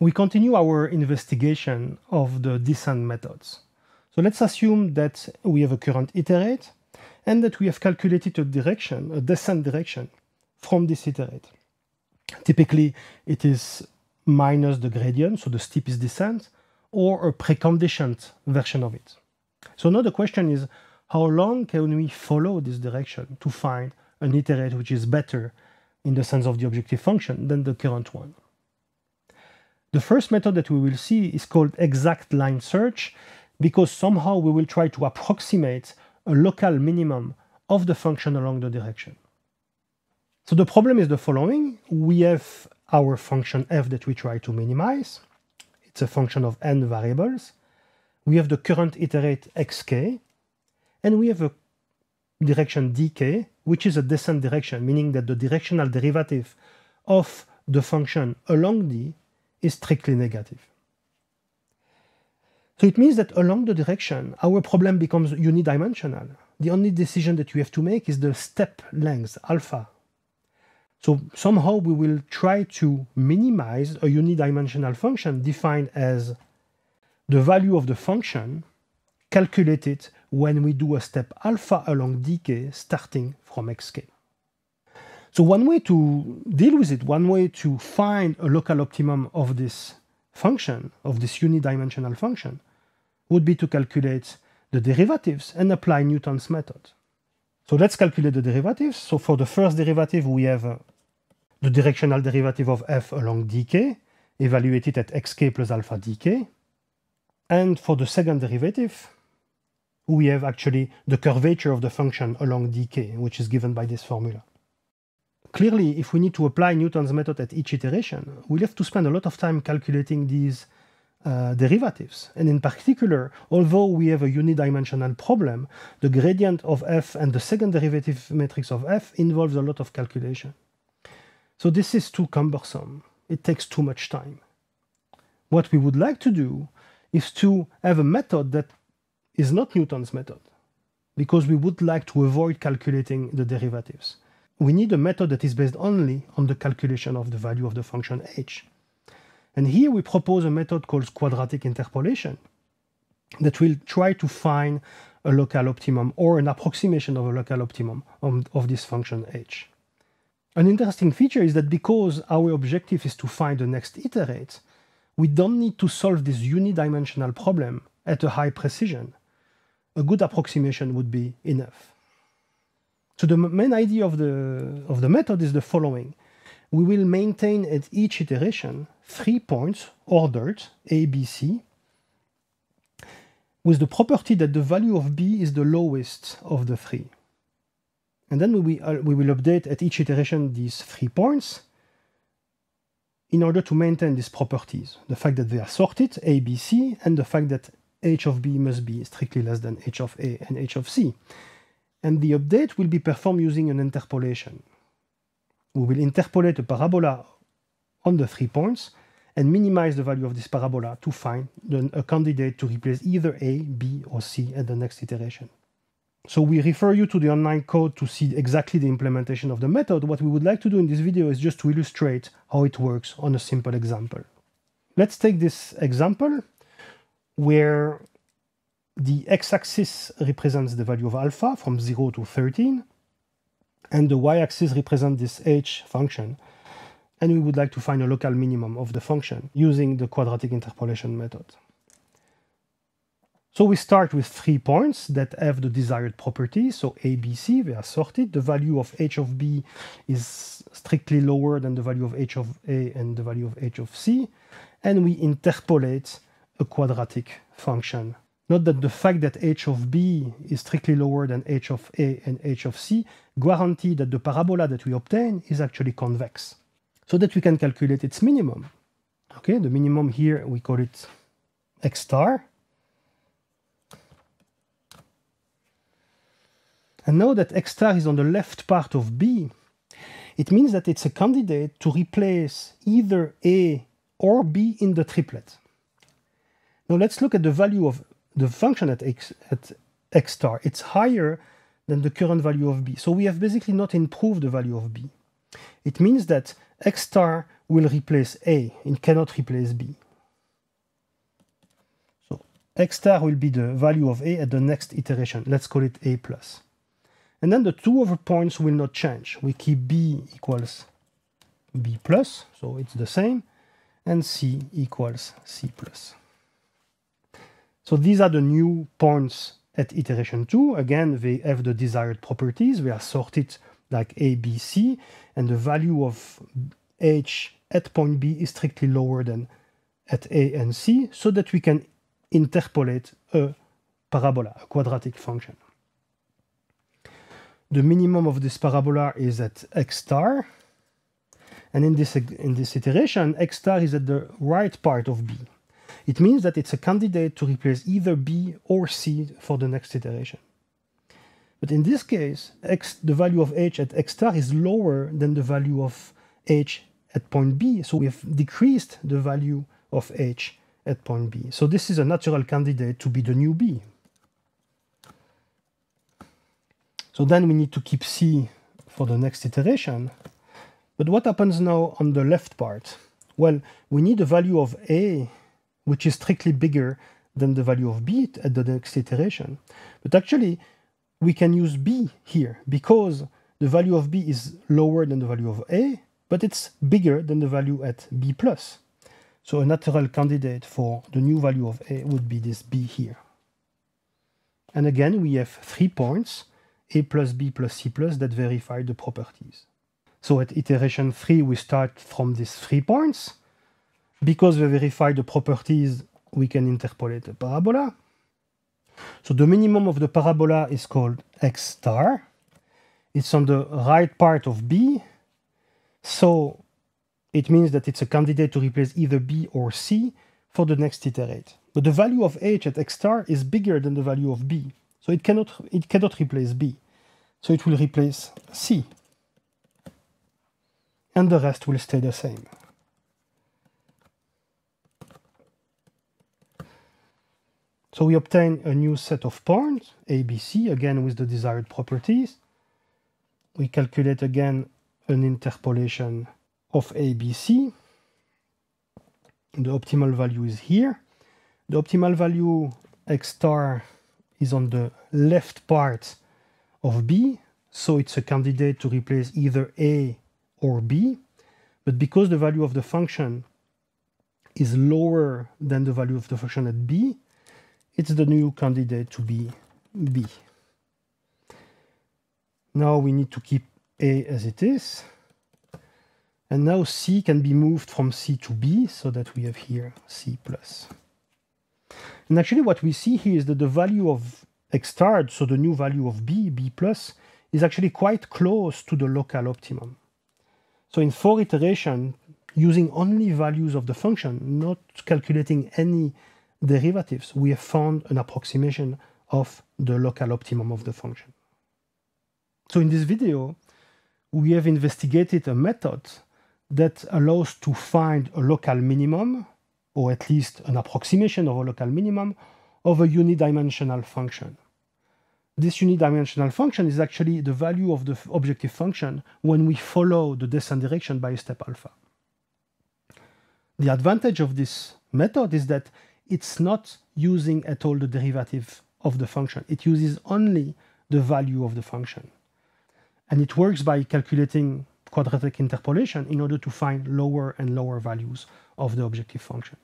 we continue our investigation of the descent methods. So let's assume that we have a current iterate and that we have calculated a direction, a descent direction from this iterate. Typically, it is minus the gradient, so the steepest descent, or a preconditioned version of it. So now the question is, how long can we follow this direction to find an iterate which is better in the sense of the objective function than the current one? The first method that we will see is called exact line search because somehow we will try to approximate a local minimum of the function along the direction. So the problem is the following. We have our function f that we try to minimize. It's a function of n variables. We have the current iterate xk, and we have a direction dk, which is a descent direction, meaning that the directional derivative of the function along d is strictly negative. So it means that along the direction, our problem becomes unidimensional. The only decision that we have to make is the step length, alpha. So somehow we will try to minimize a unidimensional function defined as the value of the function calculated when we do a step alpha along dk starting from xk. So one way to deal with it, one way to find a local optimum of this function, of this unidimensional function, would be to calculate the derivatives and apply Newton's method. So let's calculate the derivatives. So for the first derivative, we have uh, the directional derivative of f along dk, evaluated at xk plus alpha dk. And for the second derivative, we have actually the curvature of the function along dk, which is given by this formula clearly, if we need to apply Newton's method at each iteration, we'll have to spend a lot of time calculating these uh, derivatives. And in particular, although we have a unidimensional problem, the gradient of f and the second derivative matrix of f involves a lot of calculation. So this is too cumbersome. It takes too much time. What we would like to do is to have a method that is not Newton's method, because we would like to avoid calculating the derivatives we need a method that is based only on the calculation of the value of the function h. And here we propose a method called quadratic interpolation that will try to find a local optimum or an approximation of a local optimum of this function h. An interesting feature is that because our objective is to find the next iterate, we don't need to solve this unidimensional problem at a high precision. A good approximation would be enough. So the main idea of the, of the method is the following. We will maintain at each iteration three points ordered A, B, C with the property that the value of B is the lowest of the three. And then we, uh, we will update at each iteration these three points in order to maintain these properties. The fact that they are sorted, A, B, C, and the fact that H of B must be strictly less than H of A and H of C and the update will be performed using an interpolation. We will interpolate a parabola on the three points and minimize the value of this parabola to find a candidate to replace either A, B, or C at the next iteration. So we refer you to the online code to see exactly the implementation of the method. What we would like to do in this video is just to illustrate how it works on a simple example. Let's take this example where the x-axis represents the value of alpha from 0 to 13, and the y-axis represents this h function. And we would like to find a local minimum of the function using the quadratic interpolation method. So we start with three points that have the desired property. So A, B, C, they are sorted. The value of h of b is strictly lower than the value of h of a and the value of h of c. And we interpolate a quadratic function Note that the fact that h of b is strictly lower than h of a and h of c guarantee that the parabola that we obtain is actually convex, so that we can calculate its minimum. Okay, the minimum here, we call it x star. And now that x star is on the left part of b, it means that it's a candidate to replace either a or b in the triplet. Now let's look at the value of the function at x, at x star. It's higher than the current value of b. So we have basically not improved the value of b. It means that x star will replace a. It cannot replace b. So x star will be the value of a at the next iteration. Let's call it a And then the two other points will not change. We keep b equals b plus, so it's the same, and c equals c plus. So these are the new points at iteration 2. Again, they have the desired properties. They are sorted like A, B, C, and the value of H at point B is strictly lower than at A and C, so that we can interpolate a parabola, a quadratic function. The minimum of this parabola is at x star, and in this, in this iteration, x star is at the right part of B. It means that it's a candidate to replace either B or C for the next iteration. But in this case, X, the value of H at X star is lower than the value of H at point B. So we've decreased the value of H at point B. So this is a natural candidate to be the new B. So then we need to keep C for the next iteration. But what happens now on the left part? Well, we need the value of A which is strictly bigger than the value of b at the next iteration. But actually, we can use b here because the value of b is lower than the value of a, but it's bigger than the value at b plus. So a natural candidate for the new value of a would be this b here. And again, we have three points, a plus b plus c plus, that verify the properties. So at iteration 3, we start from these three points, because we verify the properties, we can interpolate a parabola. So the minimum of the parabola is called x star. It's on the right part of B. So it means that it's a candidate to replace either B or C for the next iterate. But the value of H at X star is bigger than the value of B. So it cannot, it cannot replace B. So it will replace C. And the rest will stay the same. So we obtain a new set of points, ABC, again with the desired properties. We calculate again an interpolation of ABC. The optimal value is here. The optimal value x star is on the left part of B, so it's a candidate to replace either A or B. But because the value of the function is lower than the value of the function at B, it's the new candidate to be B. Now we need to keep A as it is. And now C can be moved from C to B so that we have here C plus. And actually what we see here is that the value of X star, so the new value of B, B plus, is actually quite close to the local optimum. So in four iteration, using only values of the function, not calculating any derivatives, we have found an approximation of the local optimum of the function. So in this video, we have investigated a method that allows to find a local minimum, or at least an approximation of a local minimum, of a unidimensional function. This unidimensional function is actually the value of the objective function when we follow the descent direction by a step alpha. The advantage of this method is that it's not using at all the derivative of the function. It uses only the value of the function. And it works by calculating quadratic interpolation in order to find lower and lower values of the objective function.